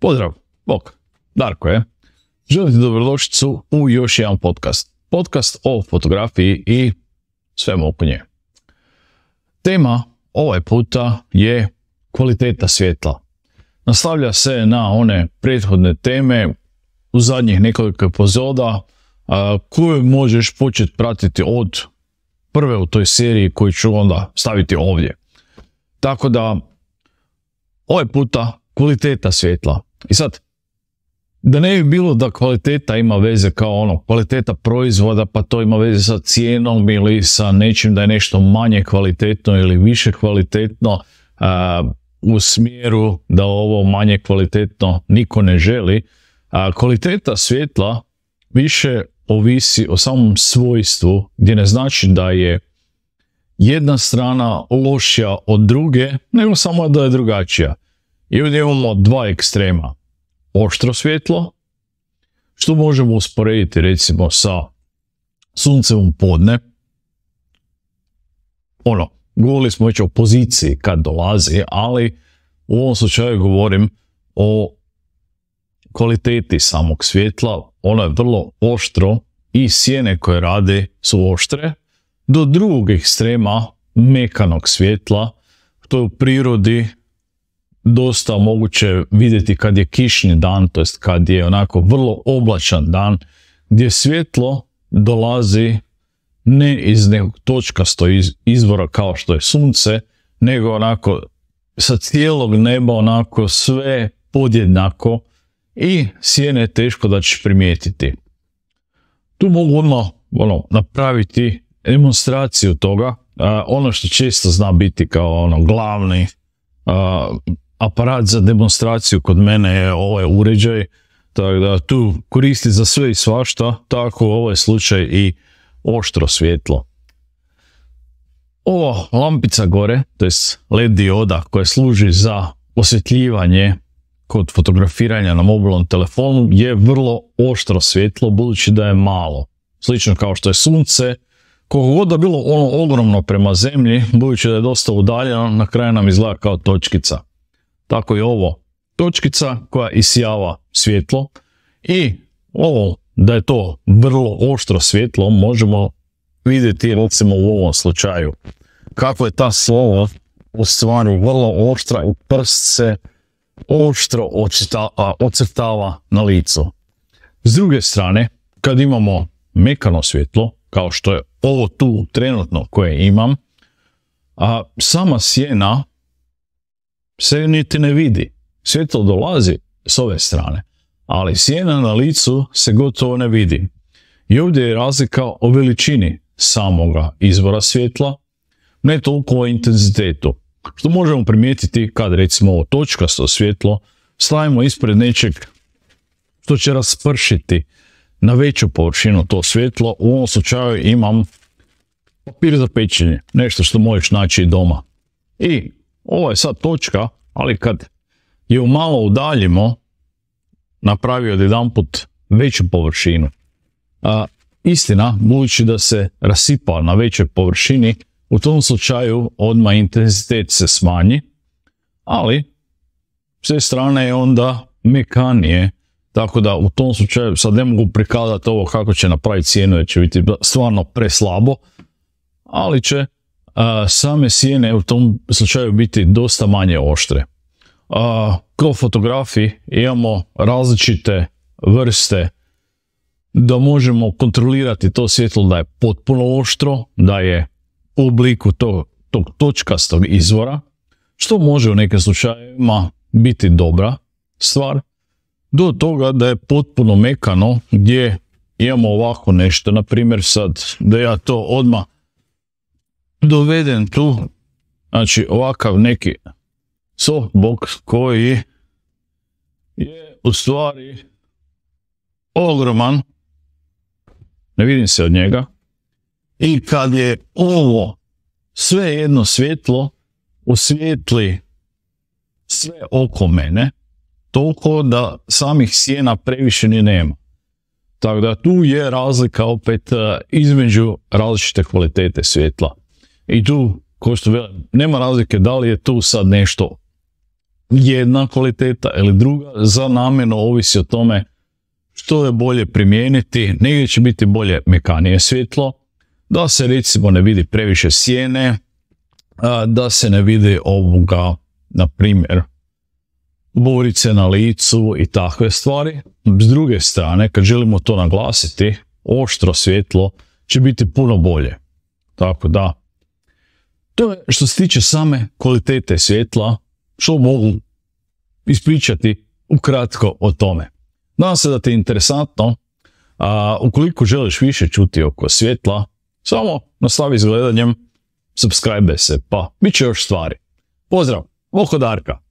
Pozdrav, bok, Darko je. Želim ti dobrodošlicu u još jedan podcast. Podcast o fotografiji i svemu oko nje. Tema ovaj puta je kvaliteta svjetla. Nastavlja se na one prethodne teme u zadnjih nekoliko epizoda Koje možeš početi pratiti od prve u toj seriji koju ću onda staviti ovdje. Tako da, ovaj puta kvaliteta svjetla. I sad, da ne bi bilo da kvaliteta ima veze kao ono, kvaliteta proizvoda pa to ima veze sa cijenom ili sa nečim da je nešto manje kvalitetno ili više kvalitetno u smjeru da ovo manje kvalitetno niko ne želi. A, kvaliteta svjetla više ovisi o samom svojstvu gdje ne znači da je jedna strana lošija od druge nego samo da je drugačija. I ovdje imamo dva ekstrema. Oštro svjetlo, što možemo usporediti recimo sa suncevom podne. Ono, govorili smo već o poziciji kad dolazi, ali u ovom slučaju govorim o kvaliteti samog svjetla. Ono je vrlo oštro i sjene koje rade su oštre. Do drugog ekstrema mekanog svjetla, to je u prirodi dosta moguće vidjeti kad je kišni dan, to jest kad je onako vrlo oblačan dan, gdje svjetlo dolazi ne iz nekog točkasto izvora kao što je sunce, nego onako sa cijelog neba onako sve podjednako i sjene je teško da ćeš primijetiti. Tu mogu ono, napraviti demonstraciju toga, ono što često zna biti kao ono glavni aparat za demonstraciju kod mene je ovaj uređaj, tako da tu koristi za sve i svašta, tako u ovaj slučaj i oštro svjetlo. Ova lampica gore, to je LED dioda koja služi za osvjetljivanje kod fotografiranja na mobilnom telefonu je vrlo oštro svjetlo budući da je malo. Slično kao što je sunce, koliko god da bilo ono ogromno prema zemlji, budući da je dosta udaljeno, na kraju nam izgleda kao točkica tako je ovo. Točkica koja isjava svjetlo i ovo da je to vrlo oštro svjetlo možemo vidjeti recimo u ovom slučaju kako je ta slova u vrlo oštra i prst se oštro ocrtava na licu. S druge strane, kad imamo mekano svjetlo, kao što je ovo tu trenutno koje imam, a sama sjena se niti ne vidi. Svjetlo dolazi s ove strane, ali sjena na licu se gotovo ne vidi. I ovdje je razlika o veličini samoga izvora svjetla, ne toliko o intenzitetu, što možemo primijetiti kad recimo ovo točkasto svjetlo stavimo ispred nečeg što će raspršiti na veću površinu to svjetlo. U ovom slučaju imam papir za pečenje, nešto što možeš naći doma. I ovo je sad točka, ali kad ju malo udaljimo, napravio jedan put veću površinu. A, istina, budući da se rasipa na većoj površini, u tom slučaju odmah intenzitet se smanji, ali s te strane je onda mekanije, tako da u tom slučaju sad ne mogu prikazati ovo kako će napraviti cijenu jer će biti stvarno preslabo, ali će same sjene u tom slučaju biti dosta manje oštre. Kao fotografi imamo različite vrste da možemo kontrolirati to svjetlo da je potpuno oštro, da je u obliku tog, tog točkastog izvora, što može u nekim slučajevima biti dobra stvar, do toga da je potpuno mekano gdje imamo ovako nešto, na primjer sad da ja to odmah doveden tu, znači ovakav neki softbox koji je u stvari ogroman, ne vidim se od njega, i kad je ovo sve jedno svjetlo osvijetli sve oko mene, toliko da samih sjena previše ni nema. Tako da tu je razlika opet e, između različite kvalitete svjetla. I tu, ko što vele, nema razlike da li je tu sad nešto jedna kvaliteta ili druga, za namjeno ovisi o tome što je bolje primijeniti, negdje će biti bolje mekanije svjetlo, da se recimo ne vidi previše sjene, da se ne vidi ovoga, na primjer, borice na licu i takve stvari. S druge strane, kad želimo to naglasiti, oštro svjetlo će biti puno bolje. Tako da, to je što se tiče same kvalitete svjetla, što mogu ispričati ukratko o tome. Nadam se da ti je interesantno, a ukoliko želiš više čuti oko svjetla, samo nastavi s gledanjem, subscribe se, pa bit će još stvari. Pozdrav, Vohodarka! Darka.